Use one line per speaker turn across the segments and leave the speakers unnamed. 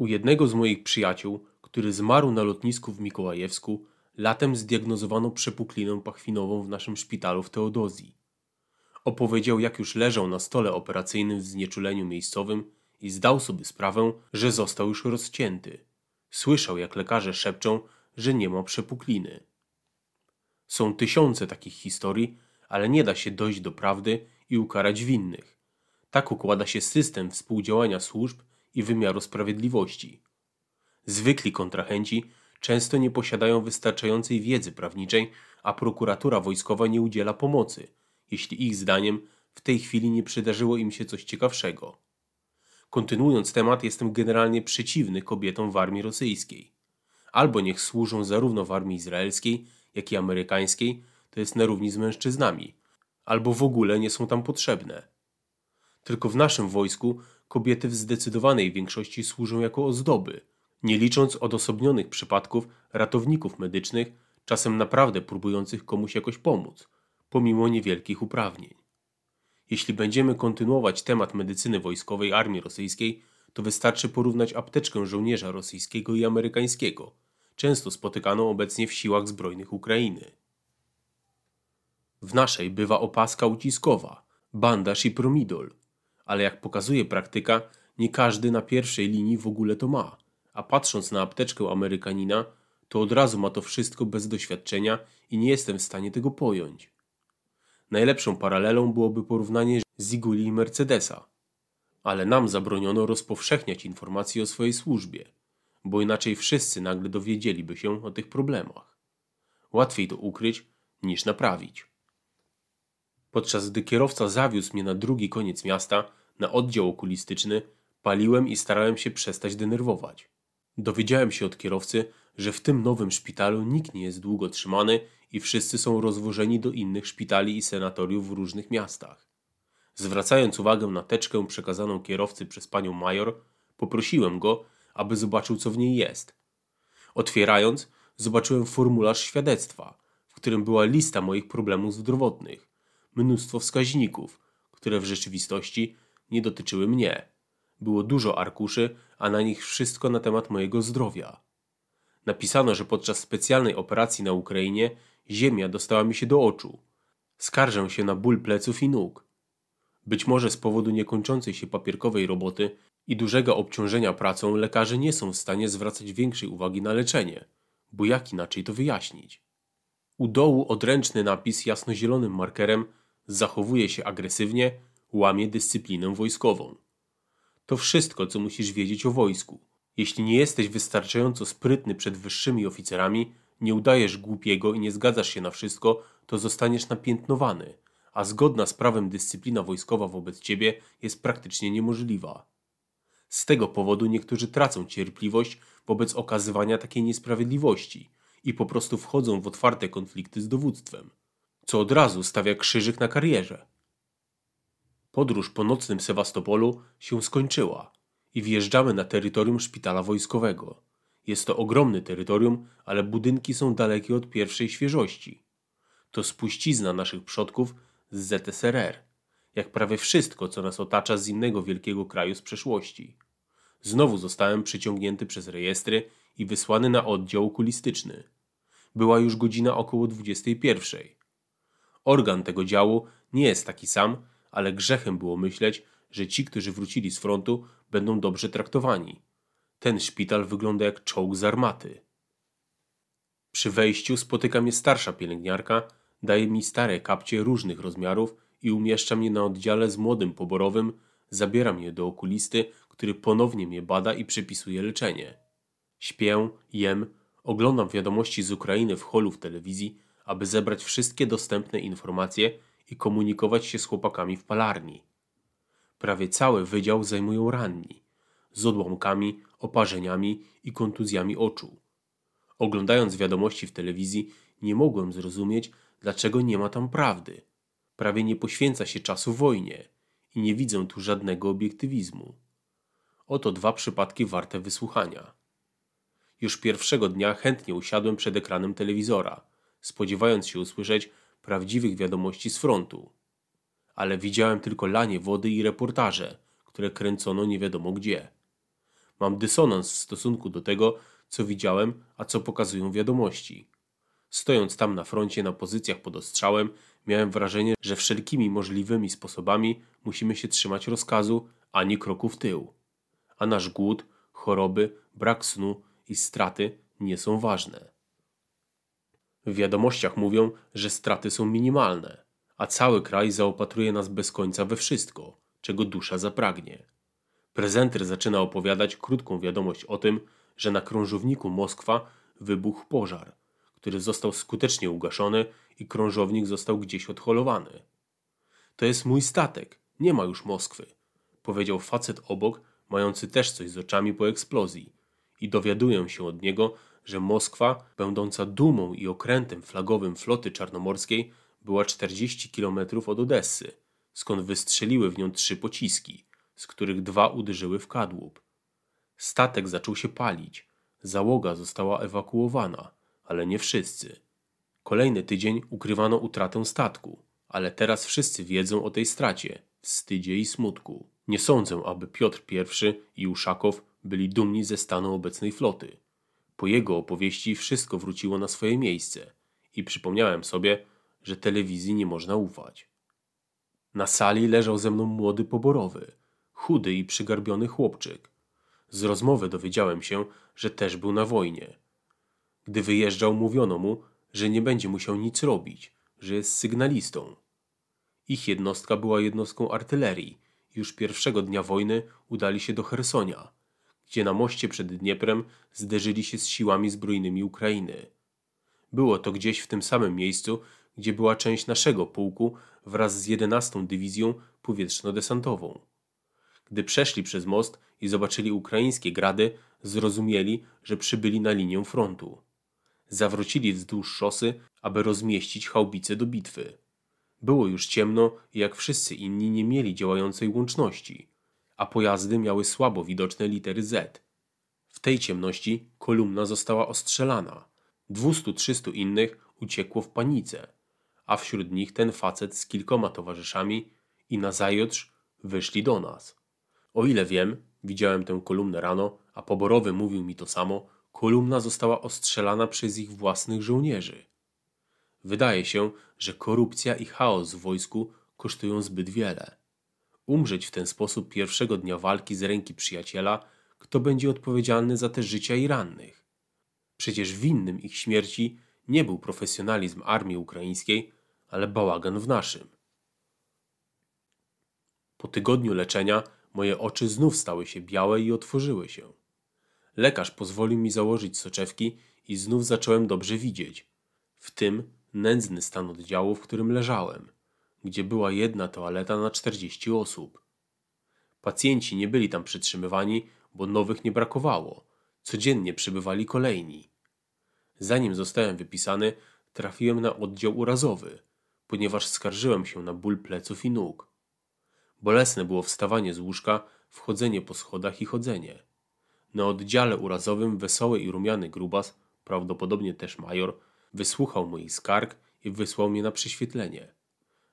U jednego z moich przyjaciół, który zmarł na lotnisku w Mikołajewsku, latem zdiagnozowano przepuklinę pachwinową w naszym szpitalu w Teodozji. Opowiedział, jak już leżał na stole operacyjnym w znieczuleniu miejscowym i zdał sobie sprawę, że został już rozcięty. Słyszał, jak lekarze szepczą, że nie ma przepukliny. Są tysiące takich historii, ale nie da się dojść do prawdy i ukarać winnych. Tak układa się system współdziałania służb i wymiaru sprawiedliwości. Zwykli kontrahenci często nie posiadają wystarczającej wiedzy prawniczej, a prokuratura wojskowa nie udziela pomocy, jeśli ich zdaniem w tej chwili nie przydarzyło im się coś ciekawszego. Kontynuując temat, jestem generalnie przeciwny kobietom w armii rosyjskiej. Albo niech służą zarówno w armii izraelskiej, jak i amerykańskiej, to jest na równi z mężczyznami, albo w ogóle nie są tam potrzebne. Tylko w naszym wojsku kobiety w zdecydowanej większości służą jako ozdoby, nie licząc odosobnionych przypadków ratowników medycznych, czasem naprawdę próbujących komuś jakoś pomóc, pomimo niewielkich uprawnień. Jeśli będziemy kontynuować temat medycyny wojskowej armii rosyjskiej, to wystarczy porównać apteczkę żołnierza rosyjskiego i amerykańskiego, często spotykaną obecnie w siłach zbrojnych Ukrainy. W naszej bywa opaska uciskowa, bandaż i promidol – ale jak pokazuje praktyka, nie każdy na pierwszej linii w ogóle to ma. A patrząc na apteczkę Amerykanina, to od razu ma to wszystko bez doświadczenia i nie jestem w stanie tego pojąć. Najlepszą paralelą byłoby porównanie Ziguli i Mercedesa. Ale nam zabroniono rozpowszechniać informacje o swojej służbie, bo inaczej wszyscy nagle dowiedzieliby się o tych problemach. Łatwiej to ukryć niż naprawić. Podczas gdy kierowca zawiózł mnie na drugi koniec miasta, na oddział okulistyczny, paliłem i starałem się przestać denerwować. Dowiedziałem się od kierowcy, że w tym nowym szpitalu nikt nie jest długo trzymany i wszyscy są rozwożeni do innych szpitali i senatoriów w różnych miastach. Zwracając uwagę na teczkę przekazaną kierowcy przez panią major, poprosiłem go, aby zobaczył, co w niej jest. Otwierając, zobaczyłem formularz świadectwa, w którym była lista moich problemów zdrowotnych, mnóstwo wskaźników, które w rzeczywistości nie dotyczyły mnie. Było dużo arkuszy, a na nich wszystko na temat mojego zdrowia. Napisano, że podczas specjalnej operacji na Ukrainie ziemia dostała mi się do oczu. Skarżę się na ból pleców i nóg. Być może z powodu niekończącej się papierkowej roboty i dużego obciążenia pracą lekarze nie są w stanie zwracać większej uwagi na leczenie, bo jak inaczej to wyjaśnić? U dołu odręczny napis jasnozielonym markerem zachowuje się agresywnie, łamie dyscyplinę wojskową. To wszystko, co musisz wiedzieć o wojsku. Jeśli nie jesteś wystarczająco sprytny przed wyższymi oficerami, nie udajesz głupiego i nie zgadzasz się na wszystko, to zostaniesz napiętnowany, a zgodna z prawem dyscyplina wojskowa wobec ciebie jest praktycznie niemożliwa. Z tego powodu niektórzy tracą cierpliwość wobec okazywania takiej niesprawiedliwości i po prostu wchodzą w otwarte konflikty z dowództwem, co od razu stawia krzyżyk na karierze. Podróż po nocnym Sewastopolu się skończyła i wjeżdżamy na terytorium szpitala wojskowego. Jest to ogromne terytorium, ale budynki są dalekie od pierwszej świeżości. To spuścizna naszych przodków z ZSRR, jak prawie wszystko, co nas otacza z innego wielkiego kraju z przeszłości. Znowu zostałem przyciągnięty przez rejestry i wysłany na oddział okulistyczny. Była już godzina około 21. Organ tego działu nie jest taki sam, ale grzechem było myśleć, że ci, którzy wrócili z frontu, będą dobrze traktowani. Ten szpital wygląda jak czołg z armaty. Przy wejściu spotyka mnie starsza pielęgniarka, daje mi stare kapcie różnych rozmiarów i umieszcza mnie na oddziale z młodym poborowym, zabiera mnie do okulisty, który ponownie mnie bada i przepisuje leczenie. Śpię, jem, oglądam wiadomości z Ukrainy w holu w telewizji, aby zebrać wszystkie dostępne informacje i komunikować się z chłopakami w palarni. Prawie cały wydział zajmują ranni, z odłamkami, oparzeniami i kontuzjami oczu. Oglądając wiadomości w telewizji, nie mogłem zrozumieć, dlaczego nie ma tam prawdy. Prawie nie poświęca się czasu wojnie i nie widzę tu żadnego obiektywizmu. Oto dwa przypadki warte wysłuchania. Już pierwszego dnia chętnie usiadłem przed ekranem telewizora, spodziewając się usłyszeć prawdziwych wiadomości z frontu. Ale widziałem tylko lanie wody i reportaże, które kręcono nie wiadomo gdzie. Mam dysonans w stosunku do tego, co widziałem, a co pokazują wiadomości. Stojąc tam na froncie na pozycjach pod ostrzałem, miałem wrażenie, że wszelkimi możliwymi sposobami musimy się trzymać rozkazu, ani kroku w tył. A nasz głód, choroby, brak snu i straty nie są ważne. W wiadomościach mówią, że straty są minimalne, a cały kraj zaopatruje nas bez końca we wszystko, czego dusza zapragnie. Prezenter zaczyna opowiadać krótką wiadomość o tym, że na krążowniku Moskwa wybuchł pożar, który został skutecznie ugaszony i krążownik został gdzieś odholowany. To jest mój statek, nie ma już Moskwy, powiedział facet obok, mający też coś z oczami po eksplozji, i dowiaduję się od niego, że Moskwa, będąca dumą i okrętem flagowym floty czarnomorskiej, była 40 km od Odessy, skąd wystrzeliły w nią trzy pociski, z których dwa uderzyły w kadłub. Statek zaczął się palić, załoga została ewakuowana, ale nie wszyscy. Kolejny tydzień ukrywano utratę statku, ale teraz wszyscy wiedzą o tej stracie, wstydzie i smutku. Nie sądzę, aby Piotr I i Uszakow byli dumni ze stanu obecnej floty. Po jego opowieści wszystko wróciło na swoje miejsce i przypomniałem sobie, że telewizji nie można ufać. Na sali leżał ze mną młody poborowy, chudy i przygarbiony chłopczyk. Z rozmowy dowiedziałem się, że też był na wojnie. Gdy wyjeżdżał, mówiono mu, że nie będzie musiał nic robić, że jest sygnalistą. Ich jednostka była jednostką artylerii. Już pierwszego dnia wojny udali się do Hersonia gdzie na moście przed Dnieprem zderzyli się z siłami zbrojnymi Ukrainy. Było to gdzieś w tym samym miejscu, gdzie była część naszego pułku wraz z 11 Dywizją Powietrzno-Desantową. Gdy przeszli przez most i zobaczyli ukraińskie grady, zrozumieli, że przybyli na linię frontu. Zawrócili wzdłuż szosy, aby rozmieścić chałbice do bitwy. Było już ciemno i jak wszyscy inni nie mieli działającej łączności – a pojazdy miały słabo widoczne litery Z. W tej ciemności kolumna została ostrzelana. 200-300 innych uciekło w panice, a wśród nich ten facet z kilkoma towarzyszami i nazajutrz wyszli do nas. O ile wiem, widziałem tę kolumnę rano, a poborowy mówił mi to samo, kolumna została ostrzelana przez ich własnych żołnierzy. Wydaje się, że korupcja i chaos w wojsku kosztują zbyt wiele umrzeć w ten sposób pierwszego dnia walki z ręki przyjaciela, kto będzie odpowiedzialny za te życia i rannych. Przecież winnym ich śmierci nie był profesjonalizm armii ukraińskiej, ale bałagan w naszym. Po tygodniu leczenia moje oczy znów stały się białe i otworzyły się. Lekarz pozwolił mi założyć soczewki i znów zacząłem dobrze widzieć, w tym nędzny stan oddziału, w którym leżałem gdzie była jedna toaleta na 40 osób. Pacjenci nie byli tam przytrzymywani, bo nowych nie brakowało. Codziennie przybywali kolejni. Zanim zostałem wypisany, trafiłem na oddział urazowy, ponieważ skarżyłem się na ból pleców i nóg. Bolesne było wstawanie z łóżka, wchodzenie po schodach i chodzenie. Na oddziale urazowym wesoły i rumiany grubas, prawdopodobnie też major, wysłuchał moich skarg i wysłał mnie na prześwietlenie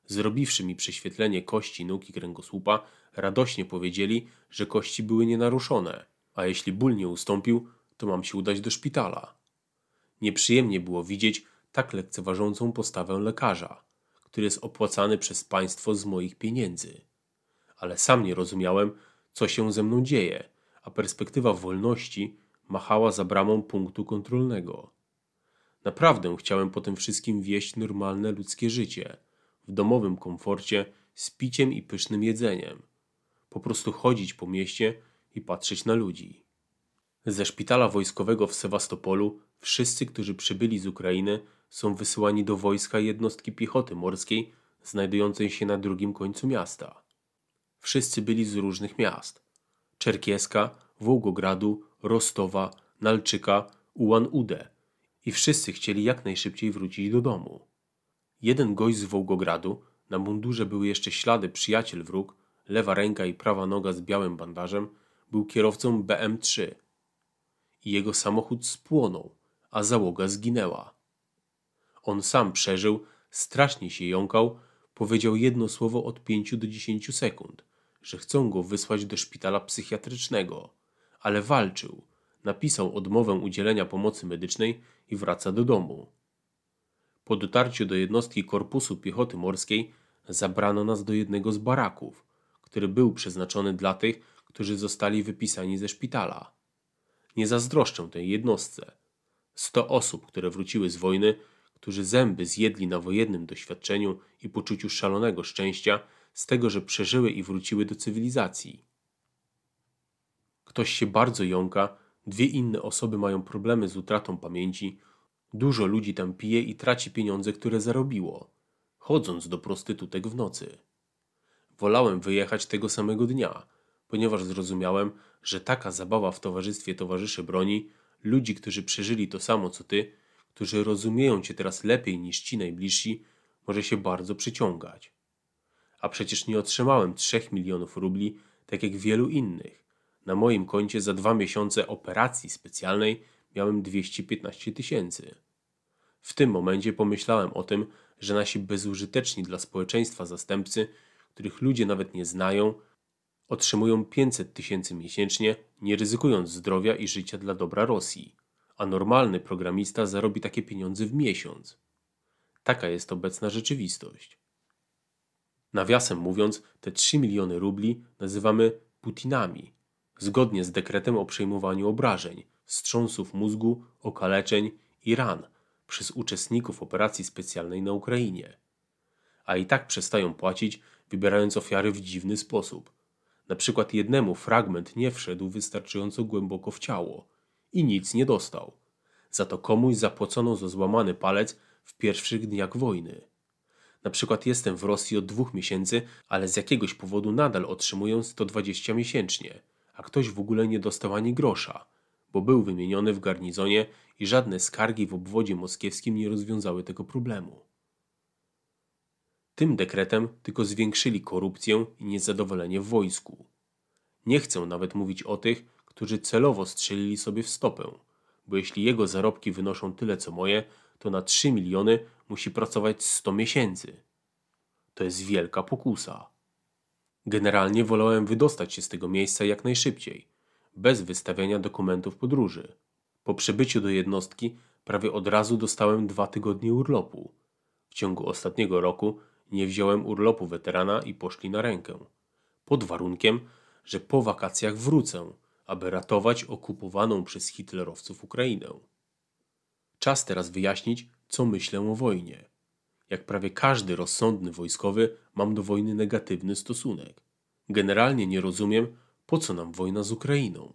zrobiwszy mi prześwietlenie kości nóg i kręgosłupa, radośnie powiedzieli, że kości były nienaruszone, a jeśli ból nie ustąpił, to mam się udać do szpitala. Nieprzyjemnie było widzieć tak lekceważącą postawę lekarza, który jest opłacany przez państwo z moich pieniędzy. Ale sam nie rozumiałem, co się ze mną dzieje, a perspektywa wolności machała za bramą punktu kontrolnego. Naprawdę chciałem po tym wszystkim wieść normalne ludzkie życie – w domowym komforcie z piciem i pysznym jedzeniem. Po prostu chodzić po mieście i patrzeć na ludzi. Ze szpitala wojskowego w Sewastopolu wszyscy, którzy przybyli z Ukrainy, są wysyłani do wojska jednostki piechoty morskiej znajdującej się na drugim końcu miasta. Wszyscy byli z różnych miast: Czerkieska, Wołgogradu, Rostowa, Nalczyka, ułan ude i wszyscy chcieli jak najszybciej wrócić do domu. Jeden gość z Wołgogradu, na mundurze były jeszcze ślady przyjaciel wróg, lewa ręka i prawa noga z białym bandażem, był kierowcą BM3. I jego samochód spłonął, a załoga zginęła. On sam przeżył, strasznie się jąkał, powiedział jedno słowo od 5 do 10 sekund, że chcą go wysłać do szpitala psychiatrycznego, ale walczył, napisał odmowę udzielenia pomocy medycznej i wraca do domu. Po dotarciu do jednostki Korpusu Piechoty Morskiej zabrano nas do jednego z baraków, który był przeznaczony dla tych, którzy zostali wypisani ze szpitala. Nie zazdroszczę tej jednostce. Sto osób, które wróciły z wojny, którzy zęby zjedli na wojennym doświadczeniu i poczuciu szalonego szczęścia z tego, że przeżyły i wróciły do cywilizacji. Ktoś się bardzo jąka, dwie inne osoby mają problemy z utratą pamięci, Dużo ludzi tam pije i traci pieniądze, które zarobiło, chodząc do prostytutek w nocy. Wolałem wyjechać tego samego dnia, ponieważ zrozumiałem, że taka zabawa w towarzystwie towarzyszy broni, ludzi, którzy przeżyli to samo co ty, którzy rozumieją cię teraz lepiej niż ci najbliżsi, może się bardzo przyciągać. A przecież nie otrzymałem 3 milionów rubli, tak jak wielu innych. Na moim koncie za dwa miesiące operacji specjalnej miałem 215 tysięcy. W tym momencie pomyślałem o tym, że nasi bezużyteczni dla społeczeństwa zastępcy, których ludzie nawet nie znają, otrzymują 500 tysięcy miesięcznie, nie ryzykując zdrowia i życia dla dobra Rosji, a normalny programista zarobi takie pieniądze w miesiąc. Taka jest obecna rzeczywistość. Nawiasem mówiąc, te 3 miliony rubli nazywamy Putinami, zgodnie z dekretem o przejmowaniu obrażeń, wstrząsów mózgu, okaleczeń i ran – przez uczestników operacji specjalnej na Ukrainie. A i tak przestają płacić, wybierając ofiary w dziwny sposób. Na przykład jednemu fragment nie wszedł wystarczająco głęboko w ciało i nic nie dostał. Za to komuś zapłacono za złamany palec w pierwszych dniach wojny. Na przykład jestem w Rosji od dwóch miesięcy, ale z jakiegoś powodu nadal otrzymuję 120 miesięcznie, a ktoś w ogóle nie dostał ani grosza, bo był wymieniony w garnizonie i żadne skargi w obwodzie moskiewskim nie rozwiązały tego problemu. Tym dekretem tylko zwiększyli korupcję i niezadowolenie w wojsku. Nie chcę nawet mówić o tych, którzy celowo strzelili sobie w stopę, bo jeśli jego zarobki wynoszą tyle co moje, to na 3 miliony musi pracować 100 miesięcy. To jest wielka pokusa. Generalnie wolałem wydostać się z tego miejsca jak najszybciej, bez wystawiania dokumentów podróży. Po przybyciu do jednostki prawie od razu dostałem dwa tygodnie urlopu. W ciągu ostatniego roku nie wziąłem urlopu weterana i poszli na rękę. Pod warunkiem, że po wakacjach wrócę, aby ratować okupowaną przez hitlerowców Ukrainę. Czas teraz wyjaśnić, co myślę o wojnie. Jak prawie każdy rozsądny wojskowy, mam do wojny negatywny stosunek. Generalnie nie rozumiem, po co nam wojna z Ukrainą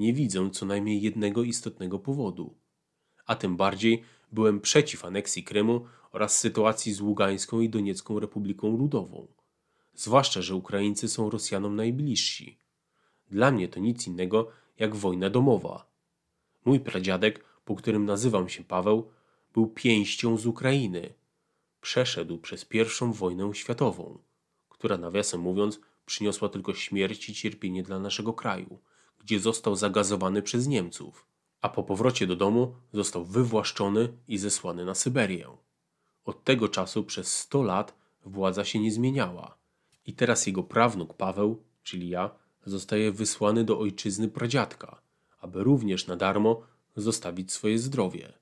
nie widzę co najmniej jednego istotnego powodu. A tym bardziej byłem przeciw aneksji Krymu oraz sytuacji z Ługańską i Doniecką Republiką Ludową. Zwłaszcza, że Ukraińcy są Rosjanom najbliżsi. Dla mnie to nic innego jak wojna domowa. Mój pradziadek, po którym nazywam się Paweł, był pięścią z Ukrainy. Przeszedł przez pierwszą wojnę światową, która nawiasem mówiąc przyniosła tylko śmierć i cierpienie dla naszego kraju – gdzie został zagazowany przez Niemców, a po powrocie do domu został wywłaszczony i zesłany na Syberię. Od tego czasu przez 100 lat władza się nie zmieniała i teraz jego prawnuk Paweł, czyli ja, zostaje wysłany do ojczyzny pradziadka, aby również na darmo zostawić swoje zdrowie.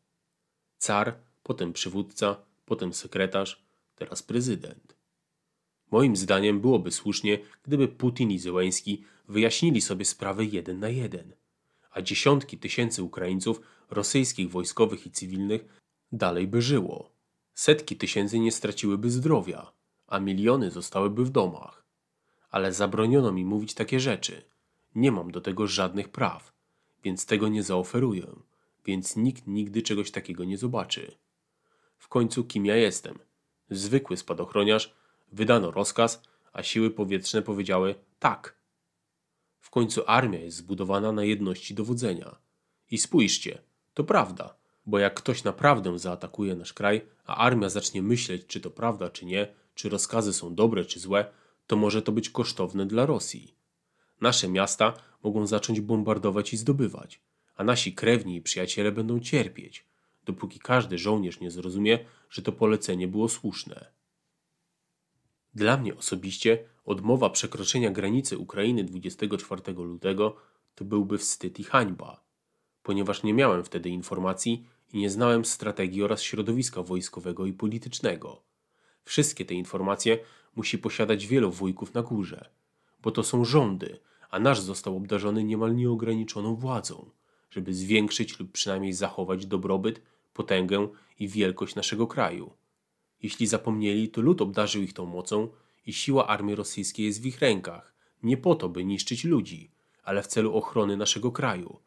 Car, potem przywódca, potem sekretarz, teraz prezydent. Moim zdaniem byłoby słusznie, gdyby Putin i Zełęski wyjaśnili sobie sprawę jeden na jeden, a dziesiątki tysięcy Ukraińców, rosyjskich wojskowych i cywilnych, dalej by żyło. Setki tysięcy nie straciłyby zdrowia, a miliony zostałyby w domach. Ale zabroniono mi mówić takie rzeczy. Nie mam do tego żadnych praw, więc tego nie zaoferuję, więc nikt nigdy czegoś takiego nie zobaczy. W końcu kim ja jestem? Zwykły spadochroniarz, wydano rozkaz, a siły powietrzne powiedziały tak. W końcu armia jest zbudowana na jedności dowodzenia. I spójrzcie, to prawda, bo jak ktoś naprawdę zaatakuje nasz kraj, a armia zacznie myśleć, czy to prawda, czy nie, czy rozkazy są dobre, czy złe, to może to być kosztowne dla Rosji. Nasze miasta mogą zacząć bombardować i zdobywać, a nasi krewni i przyjaciele będą cierpieć, dopóki każdy żołnierz nie zrozumie, że to polecenie było słuszne. Dla mnie osobiście odmowa przekroczenia granicy Ukrainy 24 lutego to byłby wstyd i hańba, ponieważ nie miałem wtedy informacji i nie znałem strategii oraz środowiska wojskowego i politycznego. Wszystkie te informacje musi posiadać wielu wujków na górze, bo to są rządy, a nasz został obdarzony niemal nieograniczoną władzą, żeby zwiększyć lub przynajmniej zachować dobrobyt, potęgę i wielkość naszego kraju jeśli zapomnieli, to lud obdarzył ich tą mocą i siła armii rosyjskiej jest w ich rękach, nie po to, by niszczyć ludzi, ale w celu ochrony naszego kraju.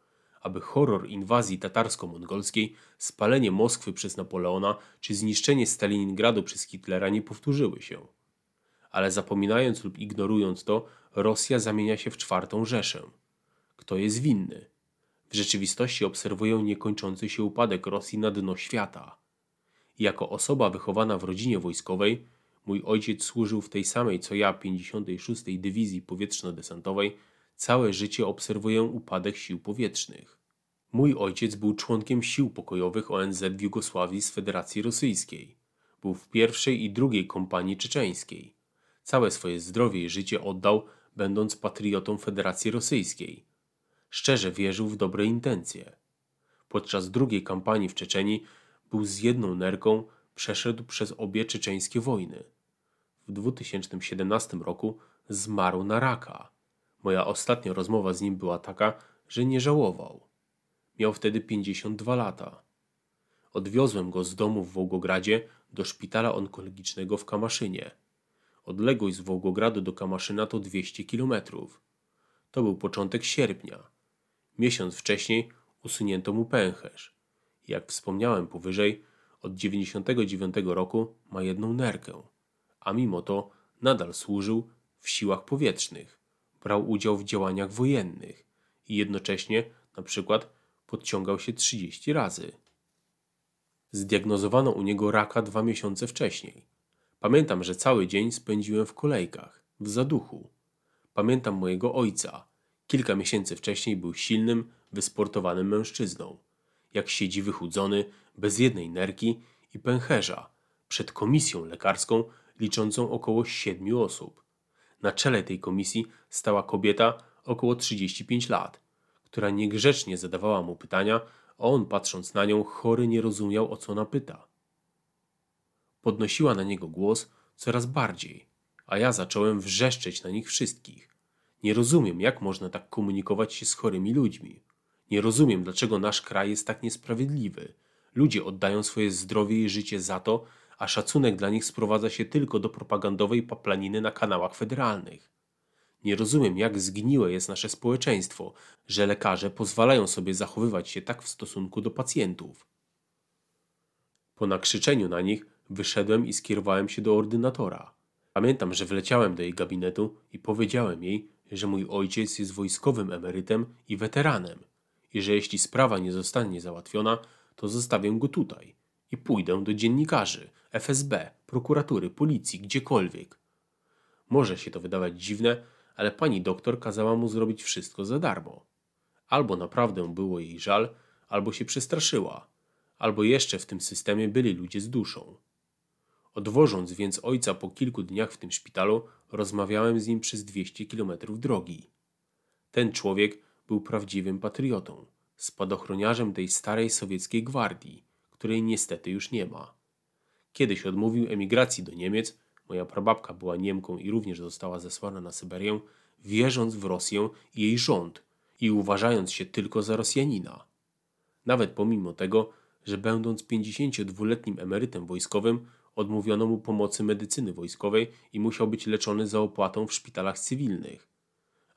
Aby horror inwazji tatarsko-mongolskiej, spalenie Moskwy przez Napoleona czy zniszczenie Staliningradu przez Hitlera nie powtórzyły się. Ale zapominając lub ignorując to, Rosja zamienia się w czwartą Rzeszę. Kto jest winny? W rzeczywistości obserwują niekończący się upadek Rosji na dno świata – jako osoba wychowana w rodzinie wojskowej, mój ojciec służył w tej samej co ja 56. Dywizji Powietrzno-Desantowej, całe życie obserwuję upadek sił powietrznych. Mój ojciec był członkiem sił pokojowych ONZ w Jugosławii z Federacji Rosyjskiej. Był w pierwszej i drugiej kompanii czeczeńskiej. Całe swoje zdrowie i życie oddał, będąc patriotą Federacji Rosyjskiej. Szczerze wierzył w dobre intencje. Podczas drugiej kampanii w Czeczeniu był z jedną nerką, przeszedł przez obie czeczeńskie wojny. W 2017 roku zmarł na raka. Moja ostatnia rozmowa z nim była taka, że nie żałował. Miał wtedy 52 lata. Odwiozłem go z domu w Wołgogradzie do szpitala onkologicznego w Kamaszynie. Odległość z Wołgogradu do Kamaszyna to 200 kilometrów. To był początek sierpnia. Miesiąc wcześniej usunięto mu pęcherz jak wspomniałem powyżej, od 99 roku ma jedną nerkę, a mimo to nadal służył w siłach powietrznych, brał udział w działaniach wojennych i jednocześnie na przykład podciągał się 30 razy. Zdiagnozowano u niego raka dwa miesiące wcześniej. Pamiętam, że cały dzień spędziłem w kolejkach, w zaduchu. Pamiętam mojego ojca. Kilka miesięcy wcześniej był silnym, wysportowanym mężczyzną jak siedzi wychudzony, bez jednej nerki i pęcherza, przed komisją lekarską liczącą około siedmiu osób. Na czele tej komisji stała kobieta około 35 lat, która niegrzecznie zadawała mu pytania, a on patrząc na nią chory nie rozumiał o co ona pyta. Podnosiła na niego głos coraz bardziej, a ja zacząłem wrzeszczeć na nich wszystkich. Nie rozumiem, jak można tak komunikować się z chorymi ludźmi. Nie rozumiem, dlaczego nasz kraj jest tak niesprawiedliwy. Ludzie oddają swoje zdrowie i życie za to, a szacunek dla nich sprowadza się tylko do propagandowej paplaniny na kanałach federalnych. Nie rozumiem, jak zgniłe jest nasze społeczeństwo, że lekarze pozwalają sobie zachowywać się tak w stosunku do pacjentów. Po nakrzyczeniu na nich wyszedłem i skierowałem się do ordynatora. Pamiętam, że wleciałem do jej gabinetu i powiedziałem jej, że mój ojciec jest wojskowym emerytem i weteranem i że jeśli sprawa nie zostanie załatwiona, to zostawię go tutaj i pójdę do dziennikarzy, FSB, prokuratury, policji, gdziekolwiek. Może się to wydawać dziwne, ale pani doktor kazała mu zrobić wszystko za darmo. Albo naprawdę było jej żal, albo się przestraszyła, albo jeszcze w tym systemie byli ludzie z duszą. Odwożąc więc ojca po kilku dniach w tym szpitalu, rozmawiałem z nim przez 200 kilometrów drogi. Ten człowiek był prawdziwym patriotą, spadochroniarzem tej starej sowieckiej gwardii, której niestety już nie ma. Kiedyś odmówił emigracji do Niemiec, moja prababka była Niemką i również została zesłana na Syberię, wierząc w Rosję i jej rząd i uważając się tylko za Rosjanina. Nawet pomimo tego, że będąc 52-letnim emerytem wojskowym, odmówiono mu pomocy medycyny wojskowej i musiał być leczony za opłatą w szpitalach cywilnych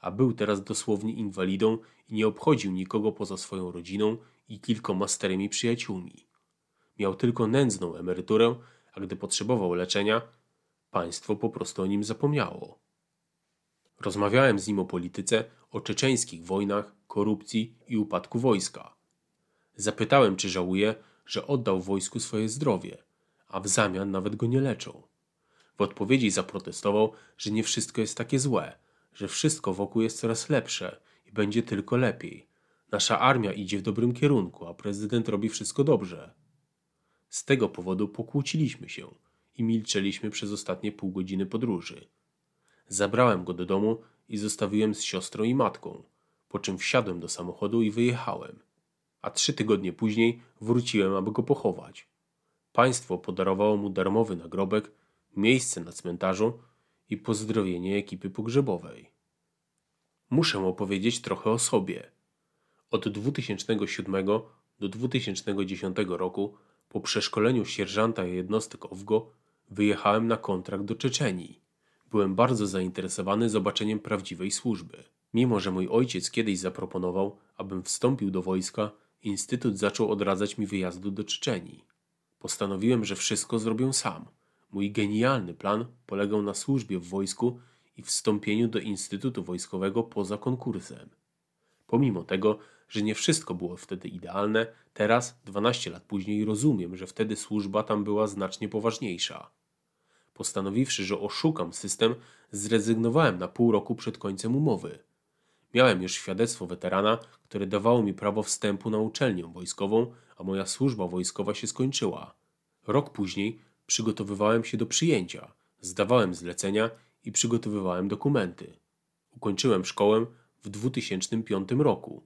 a był teraz dosłownie inwalidą i nie obchodził nikogo poza swoją rodziną i kilkoma starymi przyjaciółmi. Miał tylko nędzną emeryturę, a gdy potrzebował leczenia, państwo po prostu o nim zapomniało. Rozmawiałem z nim o polityce, o czeczeńskich wojnach, korupcji i upadku wojska. Zapytałem, czy żałuje, że oddał wojsku swoje zdrowie, a w zamian nawet go nie leczą. W odpowiedzi zaprotestował, że nie wszystko jest takie złe, że wszystko wokół jest coraz lepsze i będzie tylko lepiej. Nasza armia idzie w dobrym kierunku, a prezydent robi wszystko dobrze. Z tego powodu pokłóciliśmy się i milczeliśmy przez ostatnie pół godziny podróży. Zabrałem go do domu i zostawiłem z siostrą i matką, po czym wsiadłem do samochodu i wyjechałem. A trzy tygodnie później wróciłem, aby go pochować. Państwo podarowało mu darmowy nagrobek, miejsce na cmentarzu i pozdrowienie ekipy pogrzebowej. Muszę opowiedzieć trochę o sobie. Od 2007 do 2010 roku po przeszkoleniu sierżanta jednostek OWGO wyjechałem na kontrakt do Czeczenii. Byłem bardzo zainteresowany zobaczeniem prawdziwej służby. Mimo, że mój ojciec kiedyś zaproponował, abym wstąpił do wojska, instytut zaczął odradzać mi wyjazdu do Czeczenii. Postanowiłem, że wszystko zrobię sam – Mój genialny plan polegał na służbie w wojsku i wstąpieniu do Instytutu Wojskowego poza konkursem. Pomimo tego, że nie wszystko było wtedy idealne, teraz, 12 lat później, rozumiem, że wtedy służba tam była znacznie poważniejsza. Postanowiwszy, że oszukam system, zrezygnowałem na pół roku przed końcem umowy. Miałem już świadectwo weterana, które dawało mi prawo wstępu na uczelnię wojskową, a moja służba wojskowa się skończyła. Rok później Przygotowywałem się do przyjęcia, zdawałem zlecenia i przygotowywałem dokumenty. Ukończyłem szkołę w 2005 roku.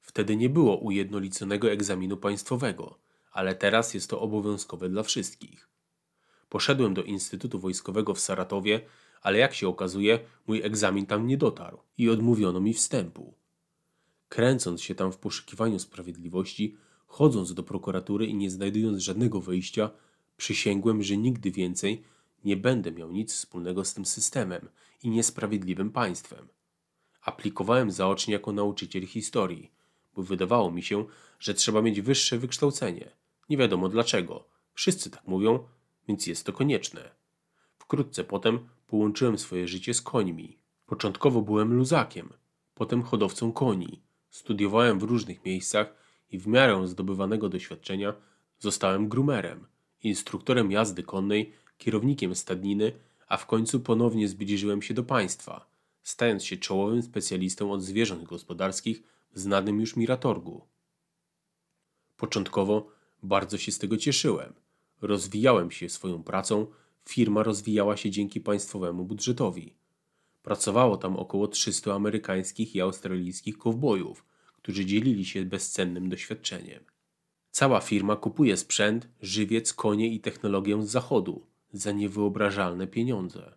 Wtedy nie było ujednoliconego egzaminu państwowego, ale teraz jest to obowiązkowe dla wszystkich. Poszedłem do Instytutu Wojskowego w Saratowie, ale jak się okazuje, mój egzamin tam nie dotarł i odmówiono mi wstępu. Kręcąc się tam w poszukiwaniu sprawiedliwości, chodząc do prokuratury i nie znajdując żadnego wyjścia, Przysięgłem, że nigdy więcej nie będę miał nic wspólnego z tym systemem i niesprawiedliwym państwem. Aplikowałem zaocznie jako nauczyciel historii, bo wydawało mi się, że trzeba mieć wyższe wykształcenie. Nie wiadomo dlaczego. Wszyscy tak mówią, więc jest to konieczne. Wkrótce potem połączyłem swoje życie z końmi. Początkowo byłem luzakiem, potem hodowcą koni. Studiowałem w różnych miejscach i w miarę zdobywanego doświadczenia zostałem grumerem – instruktorem jazdy konnej, kierownikiem stadniny, a w końcu ponownie zbliżyłem się do państwa, stając się czołowym specjalistą od zwierząt gospodarskich w znanym już Miratorgu. Początkowo bardzo się z tego cieszyłem. Rozwijałem się swoją pracą, firma rozwijała się dzięki państwowemu budżetowi. Pracowało tam około 300 amerykańskich i australijskich kowbojów, którzy dzielili się bezcennym doświadczeniem. Cała firma kupuje sprzęt, żywiec, konie i technologię z zachodu za niewyobrażalne pieniądze.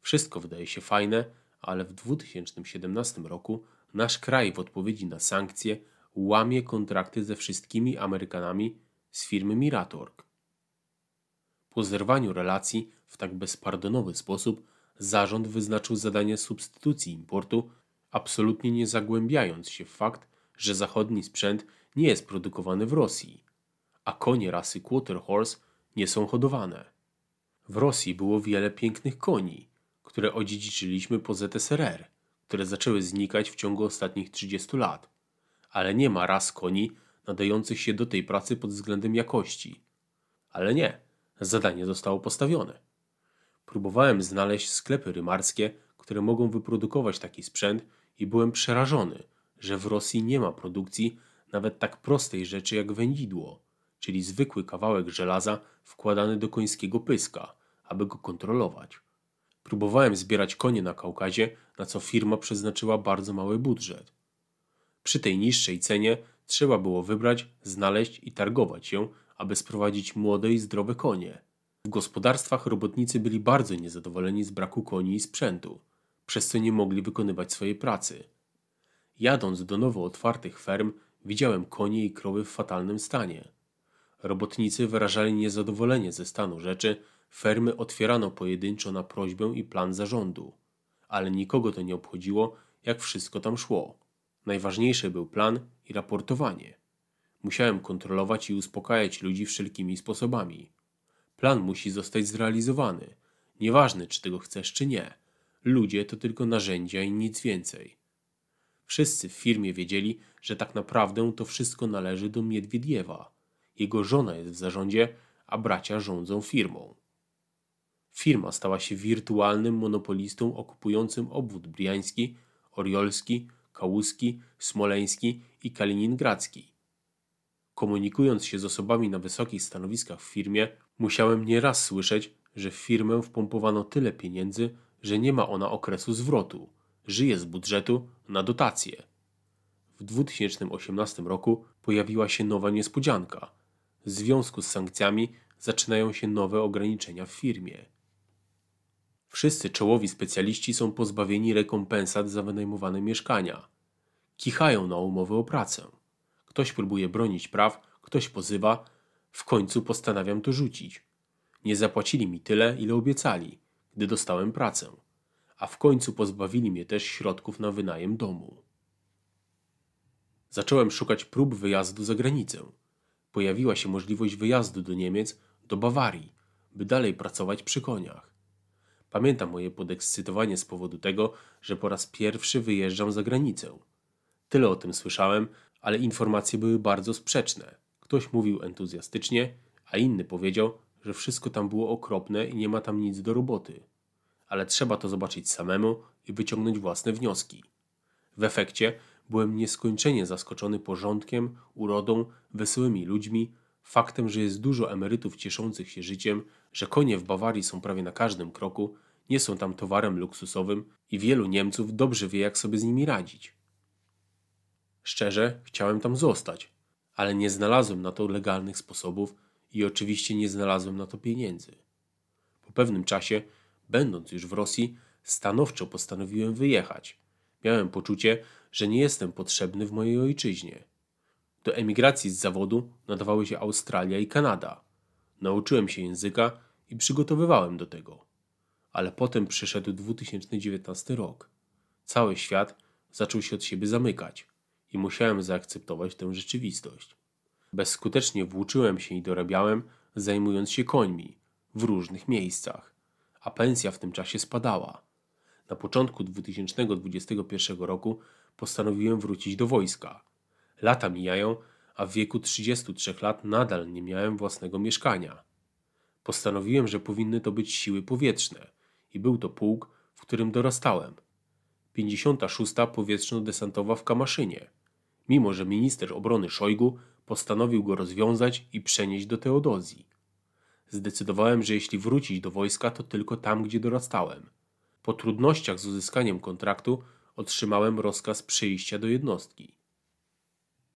Wszystko wydaje się fajne, ale w 2017 roku nasz kraj w odpowiedzi na sankcje łamie kontrakty ze wszystkimi Amerykanami z firmy Miratorg. Po zerwaniu relacji w tak bezpardonowy sposób zarząd wyznaczył zadanie substytucji importu, absolutnie nie zagłębiając się w fakt, że zachodni sprzęt nie jest produkowany w Rosji, a konie rasy Quarter Horse nie są hodowane. W Rosji było wiele pięknych koni, które odziedziczyliśmy po ZSRR, które zaczęły znikać w ciągu ostatnich 30 lat, ale nie ma ras koni nadających się do tej pracy pod względem jakości. Ale nie, zadanie zostało postawione. Próbowałem znaleźć sklepy rymarskie, które mogą wyprodukować taki sprzęt i byłem przerażony, że w Rosji nie ma produkcji nawet tak prostej rzeczy jak wędzidło, czyli zwykły kawałek żelaza wkładany do końskiego pyska, aby go kontrolować. Próbowałem zbierać konie na Kaukazie, na co firma przeznaczyła bardzo mały budżet. Przy tej niższej cenie trzeba było wybrać, znaleźć i targować się, aby sprowadzić młode i zdrowe konie. W gospodarstwach robotnicy byli bardzo niezadowoleni z braku koni i sprzętu, przez co nie mogli wykonywać swojej pracy. Jadąc do nowo otwartych ferm, Widziałem konie i krowy w fatalnym stanie. Robotnicy wyrażali niezadowolenie ze stanu rzeczy, fermy otwierano pojedynczo na prośbę i plan zarządu. Ale nikogo to nie obchodziło, jak wszystko tam szło. Najważniejszy był plan i raportowanie. Musiałem kontrolować i uspokajać ludzi wszelkimi sposobami. Plan musi zostać zrealizowany. Nieważne, czy tego chcesz, czy nie. Ludzie to tylko narzędzia i nic więcej. Wszyscy w firmie wiedzieli, że tak naprawdę to wszystko należy do Miedwiediewa. Jego żona jest w zarządzie, a bracia rządzą firmą. Firma stała się wirtualnym monopolistą okupującym obwód briański, oriolski, kałuski, smoleński i kaliningradzki. Komunikując się z osobami na wysokich stanowiskach w firmie, musiałem nieraz słyszeć, że w firmę wpompowano tyle pieniędzy, że nie ma ona okresu zwrotu – żyje z budżetu na dotacje. W 2018 roku pojawiła się nowa niespodzianka. W związku z sankcjami zaczynają się nowe ograniczenia w firmie. Wszyscy czołowi specjaliści są pozbawieni rekompensat za wynajmowane mieszkania. Kichają na umowę o pracę. Ktoś próbuje bronić praw, ktoś pozywa. W końcu postanawiam to rzucić. Nie zapłacili mi tyle, ile obiecali, gdy dostałem pracę a w końcu pozbawili mnie też środków na wynajem domu. Zacząłem szukać prób wyjazdu za granicę. Pojawiła się możliwość wyjazdu do Niemiec, do Bawarii, by dalej pracować przy koniach. Pamiętam moje podekscytowanie z powodu tego, że po raz pierwszy wyjeżdżam za granicę. Tyle o tym słyszałem, ale informacje były bardzo sprzeczne. Ktoś mówił entuzjastycznie, a inny powiedział, że wszystko tam było okropne i nie ma tam nic do roboty ale trzeba to zobaczyć samemu i wyciągnąć własne wnioski. W efekcie byłem nieskończenie zaskoczony porządkiem, urodą, wesołymi ludźmi, faktem, że jest dużo emerytów cieszących się życiem, że konie w Bawarii są prawie na każdym kroku, nie są tam towarem luksusowym i wielu Niemców dobrze wie, jak sobie z nimi radzić. Szczerze, chciałem tam zostać, ale nie znalazłem na to legalnych sposobów i oczywiście nie znalazłem na to pieniędzy. Po pewnym czasie Będąc już w Rosji, stanowczo postanowiłem wyjechać. Miałem poczucie, że nie jestem potrzebny w mojej ojczyźnie. Do emigracji z zawodu nadawały się Australia i Kanada. Nauczyłem się języka i przygotowywałem do tego. Ale potem przyszedł 2019 rok. Cały świat zaczął się od siebie zamykać i musiałem zaakceptować tę rzeczywistość. Bezskutecznie włóczyłem się i dorabiałem, zajmując się końmi w różnych miejscach a pensja w tym czasie spadała. Na początku 2021 roku postanowiłem wrócić do wojska. Lata mijają, a w wieku 33 lat nadal nie miałem własnego mieszkania. Postanowiłem, że powinny to być siły powietrzne i był to pułk, w którym dorastałem. 56. Powietrzno-Desantowa w Kamaszynie, mimo że minister obrony Szojgu postanowił go rozwiązać i przenieść do Teodozji. Zdecydowałem, że jeśli wrócić do wojska, to tylko tam, gdzie dorastałem. Po trudnościach z uzyskaniem kontraktu otrzymałem rozkaz przyjścia do jednostki.